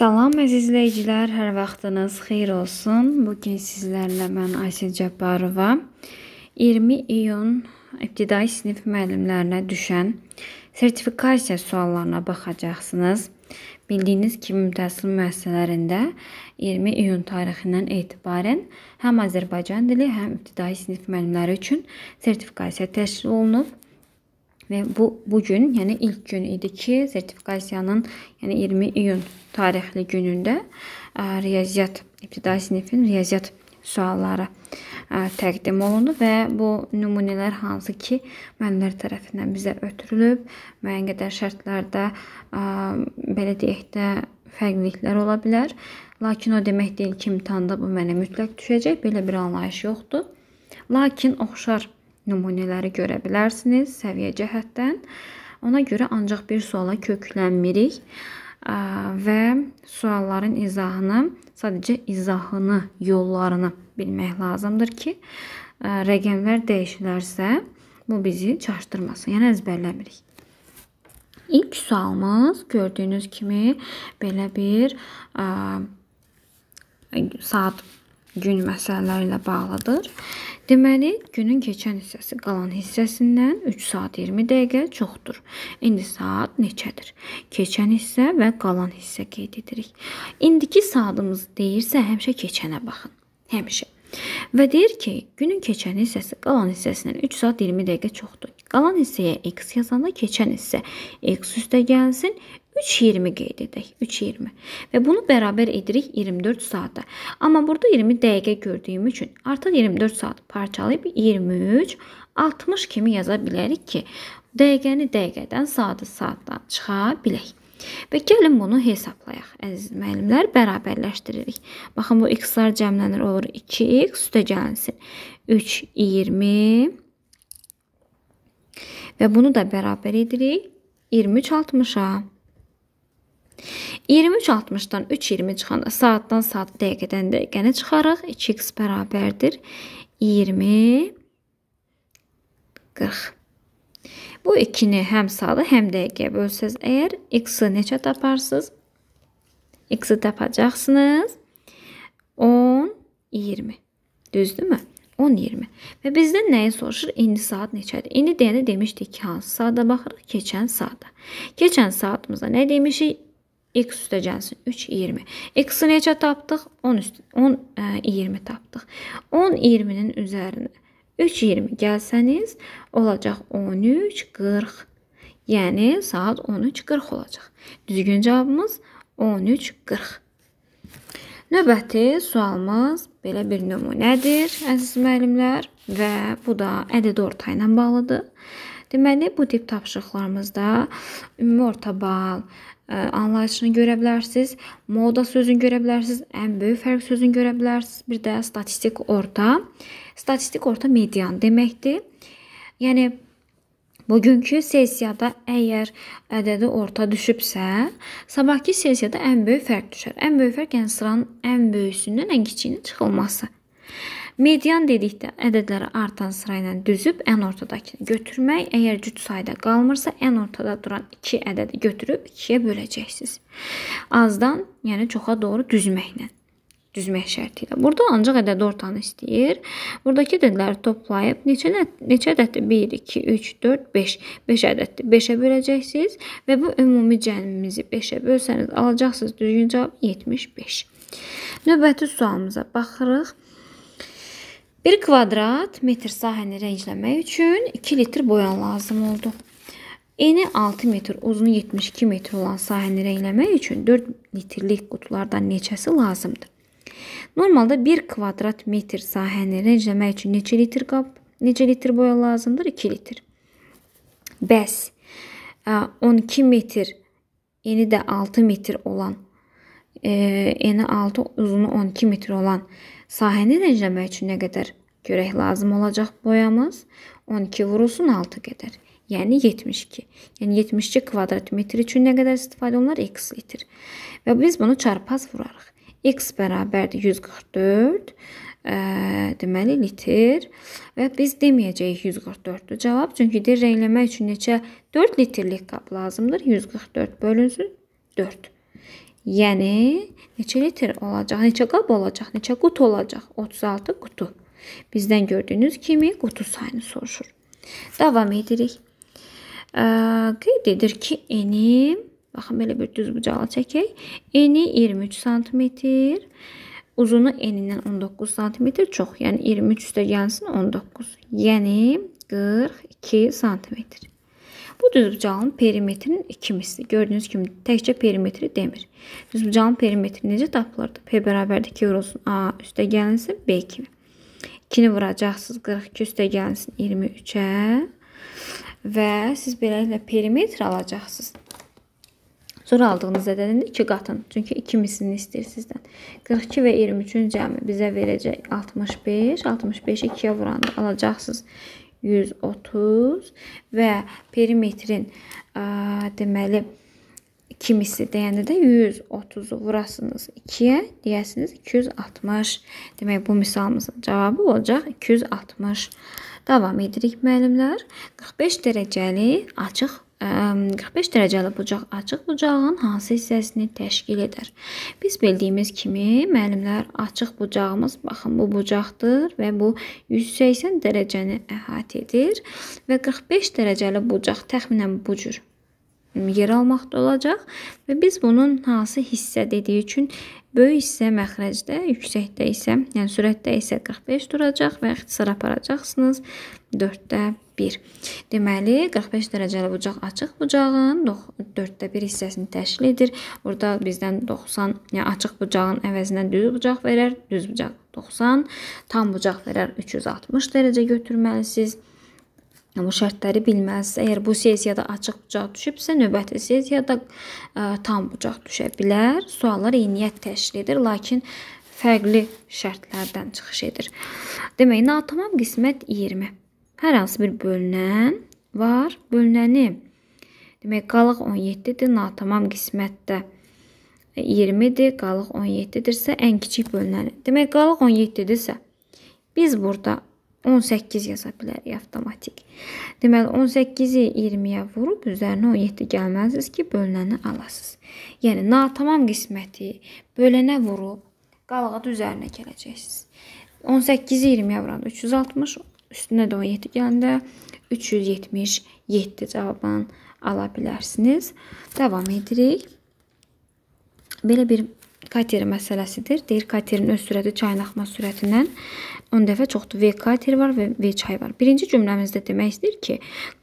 Salam əziz izləyicilər, hər vaxtınız xeyir olsun. Bu gün sizlərlə mən Aysel Cəbbarova 20 iyun ibtidai sinif müəllimlərinə düşən sertifikasiya suallarına baxacaqsınız. Bildiyiniz kimi təhsil müəssisələrində 20 iyun tarixindən etibarən həm Azərbaycan dili, həm ibtidai sinif müəllimləri üçün sertifikasiya təşkil olunub və bu bu gün, yəni ilk gün idi ki, sertifikasiyanın, yəni 20 iyun tarixli günündə ə, riyaziyyat ibtidai sinifin riyaziyyat sualları ə, təqdim olundu və bu nümunələr hansı ki, müəllimlər tərəfindən bizə ötürülüb, müəyyən qədər şərtlərdə ə, belə deyək də fərqliliklər ola bilər. Lakin o demək deyil ki, imtahanda bu mənə mütləq düşəcək, belə bir anlayış yoxdur. Lakin oxşar nümunələri görə bilərsiniz səviyyə cəhətdən. Ona görə ancaq bir suala köklənmirik və sualların izahını, sadəcə izahını, yollarını bilmək lazımdır ki, rəqəmlər dəyişilərsə bu bizi çaşdırmasın, yəni əzbərləmirik. İlk sualımız gördüyünüz kimi belə bir ə, saat gün məsələləri ilə bağlıdır. Deməli, günün keçən hissəsi qalan hissəsindən 3 saat 20 dəqiqə çoxdur. İndi saat neçədir? Keçən hissə və qalan hissə qeyd edirik. İndiki saatımız deyirsə, həmişə keçənə baxın. Həmişə. Və deyir ki, günün keçən hissəsi qalan hissəsindən 3 saat 20 dəqiqə çoxdur. Qalan hissəyə x yazanda keçən hissə x üstə gəlsin, 3.20 qeyd edək. 3.20. Və bunu bərabər edirik 24 saata. Amma burada 20 dəqiqə gördüyüm üçün artıq 24 saat parçalayıb 23 60 kimi yaza bilərik ki, dəqiqəni dəqiqədən, saatı saatdan çıxa bilək. Və gəlin bunu hesablayaq. Əziz müəllimlər, bərabərləşdiririk. Baxın bu x-lar cəmlənir olur 2x üstə gəlsin 3 20 və bunu da bərabər edirik 23 60-a. 23.60-dan 3.20 çıxanda saatdan saat, dəqiqədən dəqiqəni çıxarıq. 2x bərabərdir 20 40. Bu ikini həm saatı, həm dəqiqəyə bölsəz əgər x-i neçə taparsınız? x-i tapacaqsınız. 10 20. Düzdürmü? 10 20. Və bizdən nəyi soruşur? İndi saat neçədir? İndi deyəndə demişdik ki, hansı saata baxırıq? Keçən saata. Keçən saatımızda nə demişik? x üstə gəlsin 3 20. x-i neçə tapdıq? 10 üstə 10 ə, 20 tapdıq. 10 20-nin üzərinə 3 20 gəlsəniz olacaq 13 40. Yəni saat 13:40 olacaq. Düzgün cavabımız 13:40. Növbəti sualımız belə bir nümunədir, əziz müəllimlər, və bu da ədəd ortayla bağlıdır. Deməli, bu tip tapşırıqlarımızda ümumi orta bal, e, anlayışını görə bilərsiniz. Moda sözünü görə bilərsiniz. Ən böyük fərq sözünü görə bilərsiniz. Bir də statistik orta. Statistik orta median deməkdir. Yəni bugünkü sessiyada əgər ədədi orta düşübsə, sabahki sessiyada ən böyük fərq düşər. Ən böyük fərq yəni sıranın ən böyüyüsündən ən kiçiyinə çıxılması. Median dedikdə ədədləri artan sırayla düzüb ən ortadakını götürmək, əgər cüt sayda qalmırsa, ən ortada duran 2 ədədi götürüb 2-yə böləcəksiniz. Azdan, yəni çoxa doğru düzməklə düzmək şərti ilə. Burada ancaq ədədi ortanı istəyir. Buradakı ədədləri toplayıb neçə neçə ədəddir? 1 2 3 4 5. 5 ədəddir. 5-ə böləcəksiniz və bu ümumi cəmimizi 5-ə bölsəniz alacaqsınız düzgün cavab 75. Növbəti sualımıza baxırıq. Bir kvadrat metr sahəni rəngləmək üçün 2 litr boya lazım oldu. Eni 6 metr, uzunu 72 metr olan sahəni rəngləmək üçün 4 litrlik qutulardan neçəsi lazımdır? Normalda 1 kvadrat metr sahəni rəngləmək üçün neçə litr qab, neçə litr boya lazımdır? 2 litr. Bəs 12 e, metr, eni də 6 metr olan eni 6, uzunu 12 metr olan sahəni rəngləmək üçün nə qədər görək lazım olacaq boyamız? 12 vurulsun 6 qədər. Yəni 72. Yəni 72 kvadrat metr üçün nə qədər istifadə olunar? X litr. Və biz bunu çarpaz vurarıq. X bərabərdir 144 ə, e, deməli litr və biz deməyəcəyik 144-dür cavab. Çünki dir rəngləmək üçün neçə 4 litrlik qab lazımdır. 144 bölünsün 4. Yəni neçə litr olacaq? Neçə qab olacaq? Neçə qutu olacaq? 36 qutu. Bizdən gördüyünüz kimi qutu sayını soruşur. Davam edirik. E, qeyd edir ki, eni baxın belə bir düz bucağı çəkək. Eni 23 sm, uzunu enindən 19 sm çox, yəni 23 üstə gəlsin 19. Yəni 42 sm. Bu düzbucağın perimetrinin 2 misli. Gördüyünüz kimi təkcə perimetri demir. Düzbucağın perimetri necə tapılırdı? P bərabərdir 2 vurulsun A üstə gəlinsin B kimi. 2-ni vuracaqsınız 42 üstə gəlinsin 23-ə və siz beləliklə perimetr alacaqsınız. Sonra aldığınız ədədin 2 qatını, çünki 2 mislini istəyir sizdən. 42 və 23-ün cəmi bizə verəcək 61, 65-i 2-yə vuranda alacaqsınız 130 və perimetrin ə, deməli kimisi deyəndə də 130-u vurasınız 2-yə, deyəsiniz 260. Demək bu misalımızın cavabı olacaq 260. Davam edirik müəllimlər. 45 dərəcəli açıq 45 dərəcəli bucaq açıq bucağın hansı hissəsini təşkil edər? Biz bildiyimiz kimi, müəllimlər, açıq bucağımız baxın bu bucaqdır və bu 180 dərəcəni əhatə edir və 45 dərəcəli bucaq təxminən bu cür yer almaqda olacaq və biz bunun hansı hissə dediyi üçün Böyük isə məxrəcdə, yüksəkdə isə, yəni sürətdə isə 45 duracaq və ixtisara aparacaqsınız 4-də 1. Deməli, 45 dərəcəli bucaq açıq bucağın 4-də 1 hissəsini təşkil edir. Burada bizdən 90, yəni açıq bucağın əvəzinə düz bucaq verər, düz bucaq 90, tam bucaq verər 360 dərəcə götürməlisiniz. Amma yəni şərtləri bilməzsə, əgər bu sessiyada açıq bucaq düşübsə, növbəti sessiyada ə, e, tam bucaq düşə bilər. Suallar eyniyyət təşkil edir, lakin fərqli şərtlərdən çıxış edir. Demək, natamam qismət 20. Hər hansı bir bölünən var, bölünəni. Demək, qalıq 17-dir, natamam qismətdə 20-dir, qalıq 17-dirsə ən kiçik bölünəni. Demək, qalıq 17-dirsə biz burada 18 yaza bilərik avtomatik. Deməli 18-i 20-yə vurub üzərinə 17 gəlməlisiniz ki, bölünəni alasınız. Yəni natamam qisməti bölənə vurub qalığın üzərinə gələcəksiniz. 18-i 20-yə vuranda 360, üstünə də 17 gələndə 377 cavabını ala bilərsiniz. Davam edirik. Belə bir kater məsələsidir. Deyir, katerin öz sürəti çayın axma sürətindən 10 dəfə çoxdur. V kater var və V çay var. Birinci cümləmizdə demək istəyir ki,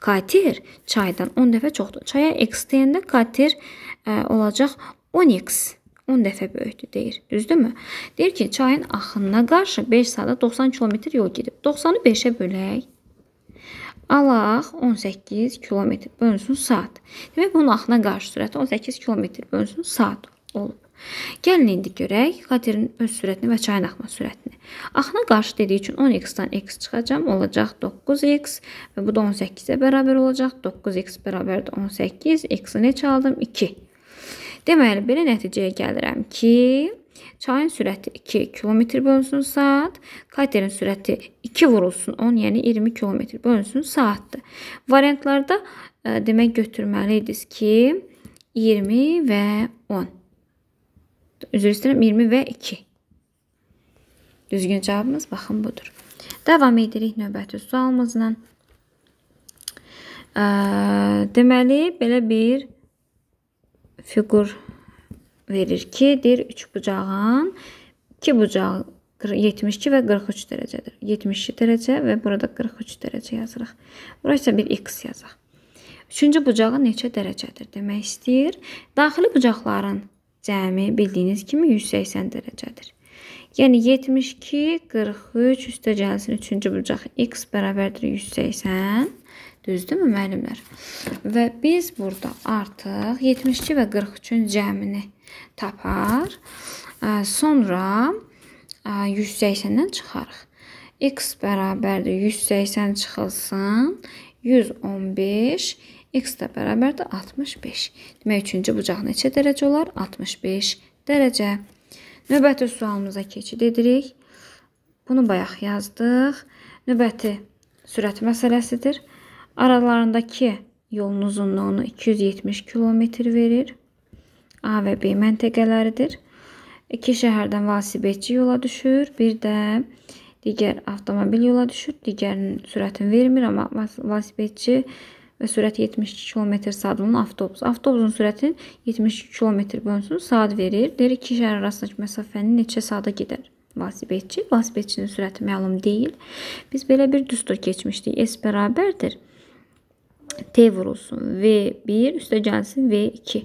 kater çaydan 10 dəfə çoxdur. Çaya x deyəndə kater ə, e, olacaq 10x. 10 dəfə böyükdür deyir. Düzdürmü? Deyir ki, çayın axınına qarşı 5 saata 90 kilometr yol gedib. 90-ı 5-ə bölək. Alaq 18 kilometr bölünsün saat. Demək bunun axına qarşı sürəti 18 kilometr bölünsün saat olub. Gəlin indi görək qaterin öz sürətini və çayın axma sürətini. Axına qarşı dediyi üçün 10x-dan x çıxacam, olacaq 9x və bu da 18-ə bərabər olacaq. 9x bərabər də 18, x-i neçə aldım? 2. Deməli, belə nəticəyə gəlirəm ki, çayın sürəti 2 km bölünsün saat, katerin sürəti 2 vurulsun 10, yəni 20 km bölünsün saatdır. Variantlarda e, demək götürməliydiniz ki, 20 və 10. Üzr istəyirəm 20 və 2. Düzgün cavabımız baxın budur. Davam edirik növbəti sualımızla. Deməli belə bir fiqur verir ki, deyir 3 bucağın 2 bucağı 72 və 43 dərəcədir. 72 dərəcə və burada 43 dərəcə yazırıq. Burası bir x yazaq. Üçüncü bucağı neçə dərəcədir demək istəyir. Daxili bucaqların cəmi bildiyiniz kimi 180 dərəcədir. Yəni 72 43 üstəgəlsin 3-cü bucaq x bərabərdir 180. Düzdürmü müəllimlər? Və biz burada artıq 72 və 43-ün cəmini tapar. Sonra 180-dən çıxarıq. x bərabərdir 180 çıxılsın 115 X də bərabərdir 65. Demək, üçüncü bucaq neçə dərəcə olar? 65 dərəcə. Növbəti sualımıza keçid edirik. Bunu bayaq yazdıq. Növbəti sürət məsələsidir. Aralarındakı yolun uzunluğunu 270 km verir. A və B məntəqələridir. İki şəhərdən vasitəçi yola düşür, bir də digər avtomobil yola düşür. Digərinin sürətini vermir, amma vasitəçi və sürəti 72 km saat olan avtobus. Avtobusun sürəti 72 km bölünsün saat verir. Deyir iki şəhər arasındakı məsafəni neçə saata gedər? Velosipedçi, velosipedçinin sürəti məlum deyil. Biz belə bir düstur keçmişdik. S bərabərdir T vurulsun. V1 üstə gəlsin V2.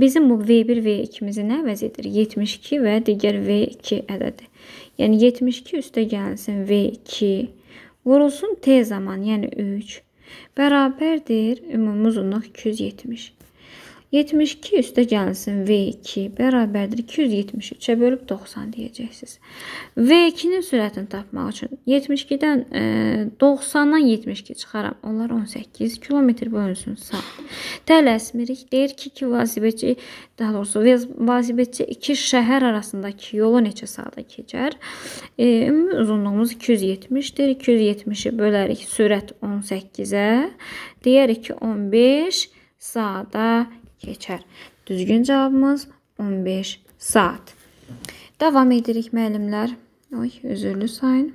Bizim bu V1, V2-mizi nə əvəz edir? 72 və digər V2 ədədi. Yəni 72 üstə gəlsin V2 vurulsun T zaman, yəni 3 Bərabərdir ümumi uzunluq 270. 72 üstə gəlsin V2 bərabərdir 273-ə bölüb 90 deyəcəksiniz. V2-nin sürətini tapmaq üçün 72-dən e, 90-dan 72 çıxaram. Onlar 18 km bölünsün saat. Tələsmirik. Deyir ki, ki vazibətçi, daha doğrusu vazibətçi iki şəhər arasındakı yolu neçə saata keçər? E, ümumi uzunluğumuz 270-dir. 270-i bölərik sürət 18-ə. Deyərik ki, 15 saata keçər. Düzgün cavabımız 15 saat. Davam edirik müəllimlər. Oy, üzürlü sayın.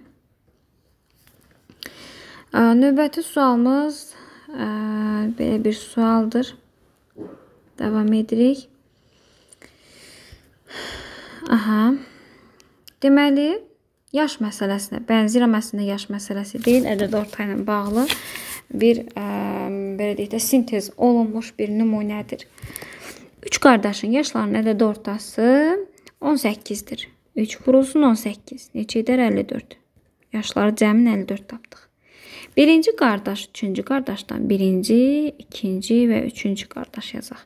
Növbəti sualımız ə, belə bir sualdır. Davam edirik. Aha. Deməli, yaş məsələsinə, bənzir əməsində yaş məsələsi deyil, ədəd orta ilə bağlı bir ə, belə deyək də sintez olunmuş bir nümunədir. 3 qardaşın yaşlarının ədəd ortası 18-dir. 3 vurulsun 18. Neçə edər 54? Yaşları cəmin 54 tapdıq. Birinci qardaş, üçüncü qardaşdan birinci, ikinci və üçüncü qardaş yazaq.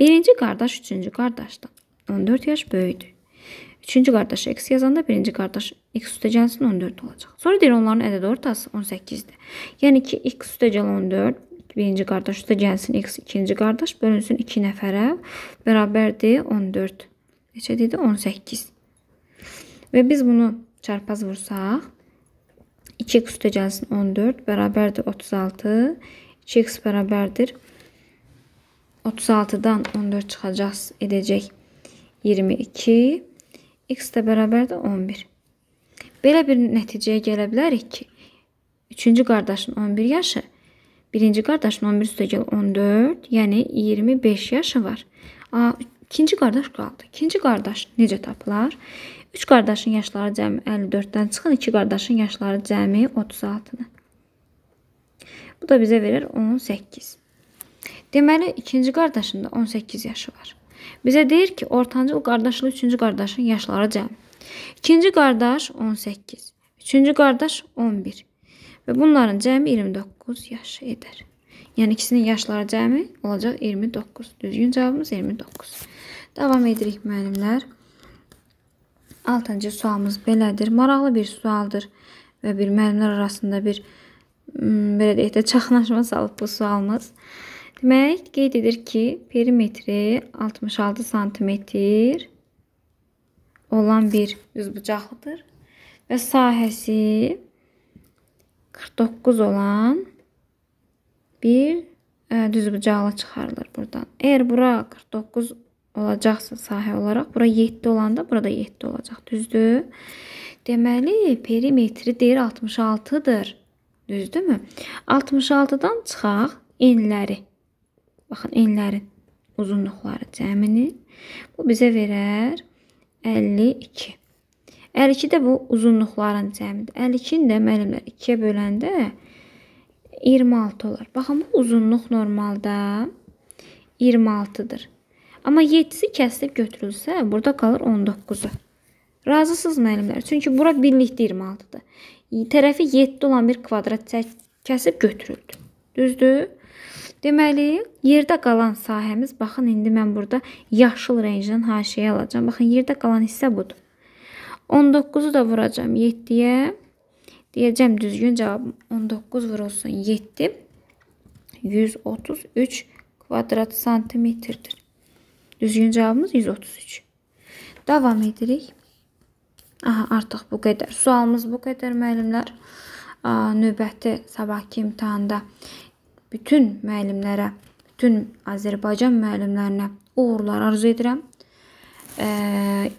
Birinci qardaş, üçüncü qardaşdan 14 yaş böyüdü. Üçüncü qardaş x yazanda birinci qardaş x üstə gəlsin 14 olacaq. Sonra deyir onların ədəd ortası 18-dir. Yəni ki x üstə gəl 14 birinci qardaş üstə gəlsin x ikinci qardaş bölünsün 2 nəfərə bərabərdir 14. Neçə dedi? 18. Və biz bunu çarpaz vursaq 2x üstə gəlsin 14 bərabərdir 36. 2x bərabərdir 36-dan 14 çıxacaq edəcək 22. x də bərabərdir 11. Belə bir nəticəyə gələ bilərik ki, üçüncü qardaşın 11 yaşı Birinci qardaşın 11 üstəgəl 14, yəni 25 yaşı var. A, ikinci qardaş qaldı. İkinci qardaş necə tapılar? 3 qardaşın yaşları cəmi 54-dən çıxın, 2 qardaşın yaşları cəmi 36-nı. Bu da bizə verir 18. Deməli, ikinci qardaşın da 18 yaşı var. Bizə deyir ki, ortancıl qardaşla üçüncü qardaşın yaşları cəmi. İkinci qardaş 18, üçüncü qardaş 11, və bunların cəmi 29 yaş edər. Yəni ikisinin yaşları cəmi olacaq 29. Düzgün cavabımız 29. Davam edirik müəllimlər. 6-cı sualımız belədir. Maraqlı bir sualdır və bir müəllimlər arasında bir hmm, belə deyək də çaxnaşma salıb bu sualımız. Demək, qeyd edir ki, perimetri 66 sm olan bir düzbucaqlıdır və sahəsi 49 olan bir ə, e, düzbucaqlı çıxarılır buradan. Əgər bura 49 olacaqsa sahə olaraq, bura 7 olanda burada 7 olacaq, düzdür? Deməli, perimetri deyir 66-dır. Düzdürmü? 66-dan çıxaq enləri. Baxın, enlərin uzunluqları cəmini. Bu bizə verər 52. 52 də bu uzunluqların cəmidir. 52-ni də müəllimlər 2-yə böləndə 26 olar. Baxın, bu uzunluq normalda 26-dır. Amma 7-si kəsilib götürülsə, burada qalır 19-u. Razısınız müəllimlər? Çünki bura birlikdə 26-dır. Tərəfi 7 olan bir kvadrat kəsib götürüldü. Düzdür? Deməli, yerdə qalan sahəmiz, baxın, indi mən burada yaşıl rəngdən haşiyə alacağam. Baxın, yerdə qalan hissə budur. 19-u da vuracam 7-yə. Deyəcəm düzgün cavab 19 vurulsun 7. 133 kvadrat santimetrdir. Düzgün cavabımız 133. Davam edirik. Aha, artıq bu qədər. Sualımız bu qədər müəllimlər. Növbəti sabahki imtahanda bütün müəllimlərə, bütün Azərbaycan müəllimlərinə uğurlar arzu edirəm. Ə,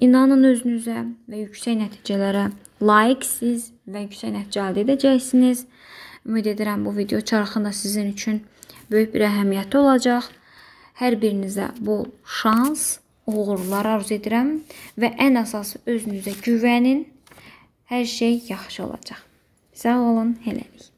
inanın özünüzə və yüksək nəticələrə layiqsiz və yüksək nəticə əldə edəcəksiniz. Ümid edirəm bu video çarxında sizin üçün böyük bir əhəmiyyəti olacaq. Hər birinizə bol şans, uğurlar arzu edirəm və ən əsası özünüzə güvənin. Hər şey yaxşı olacaq. Sağ olun, hələlik.